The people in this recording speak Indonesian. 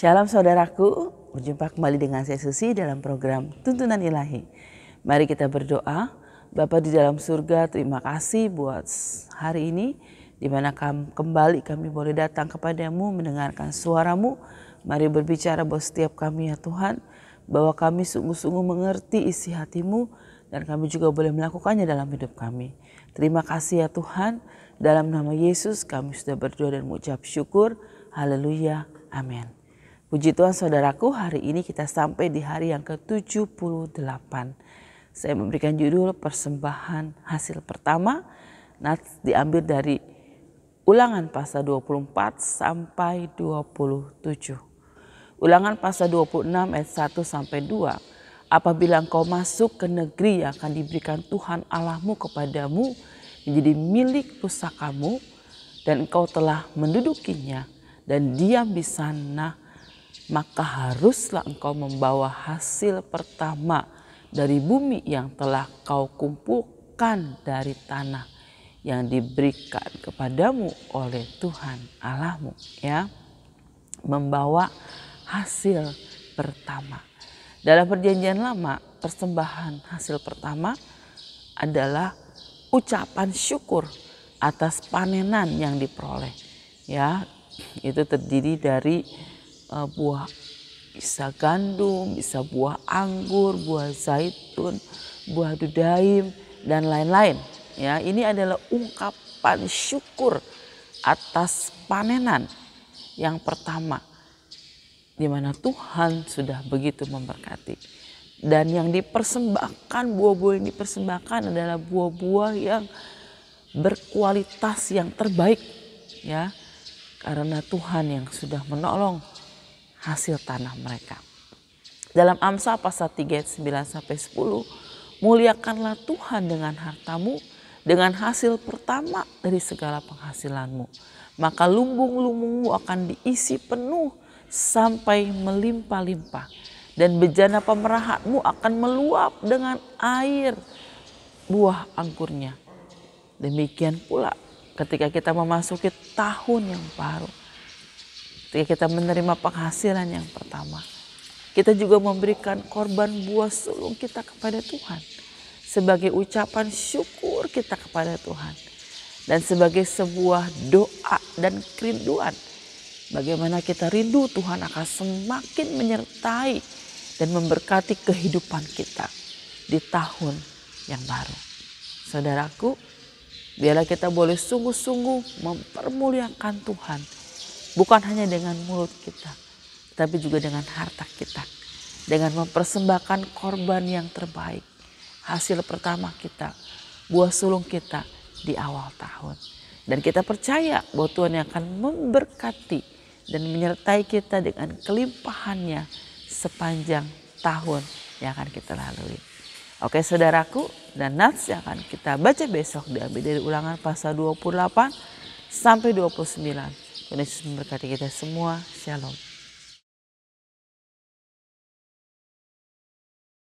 Shalom saudaraku, berjumpa kembali dengan saya Susi dalam program Tuntunan Ilahi. Mari kita berdoa. Bapa di dalam surga, terima kasih buat hari ini di mana kembali kami boleh datang kepadamu mendengarkan suaramu. Mari berbicara buat setiap kami ya Tuhan, bahwa kami sungguh-sungguh mengerti isi hatimu dan kami juga boleh melakukannya dalam hidup kami. Terima kasih ya Tuhan, dalam nama Yesus kami sudah berdoa dan mengucap syukur. Haleluya. Amin. Puji Tuhan saudaraku, hari ini kita sampai di hari yang ke-78. Saya memberikan judul persembahan hasil pertama. Nats diambil dari ulangan pasal 24 sampai 27. Ulangan pasal 26 ayat 1 sampai 2. Apabila engkau masuk ke negeri yang akan diberikan Tuhan Allahmu kepadamu menjadi milik pusakamu dan engkau telah mendudukinya dan diam di sana maka haruslah engkau membawa hasil pertama dari bumi yang telah kau kumpulkan dari tanah yang diberikan kepadamu oleh Tuhan Allahmu ya membawa hasil pertama dalam perjanjian lama persembahan hasil pertama adalah ucapan syukur atas panenan yang diperoleh ya itu terdiri dari Eh, buah bisa gandum, bisa buah anggur, buah zaitun, buah dudaim dan lain-lain. Ya, ini adalah ungkapan syukur atas panenan yang pertama di mana Tuhan sudah begitu memberkati. Dan yang dipersembahkan, buah-buah yang dipersembahkan adalah buah-buah yang berkualitas yang terbaik ya. Karena Tuhan yang sudah menolong hasil tanah mereka. Dalam Amsal pasal 3 ayat 9 sampai 10, muliakanlah Tuhan dengan hartamu, dengan hasil pertama dari segala penghasilanmu. Maka lumbung-lumbungmu akan diisi penuh sampai melimpah-limpah dan bejana pemerahatmu akan meluap dengan air buah angkurnya. Demikian pula ketika kita memasuki tahun yang baru Ketika kita menerima penghasilan yang pertama, kita juga memberikan korban buah sulung kita kepada Tuhan sebagai ucapan syukur kita kepada Tuhan dan sebagai sebuah doa dan kerinduan bagaimana kita rindu Tuhan akan semakin menyertai dan memberkati kehidupan kita di tahun yang baru. Saudaraku, biarlah kita boleh sungguh-sungguh mempermuliakan Tuhan Bukan hanya dengan mulut kita, tapi juga dengan harta kita. Dengan mempersembahkan korban yang terbaik. Hasil pertama kita, buah sulung kita di awal tahun. Dan kita percaya bahwa Tuhan yang akan memberkati dan menyertai kita dengan kelimpahannya sepanjang tahun yang akan kita lalui. Oke saudaraku, dan nats yang akan kita baca besok diambil dari ulangan pasal 28 sampai 29. Yesus memberkati kita semua. Shalom.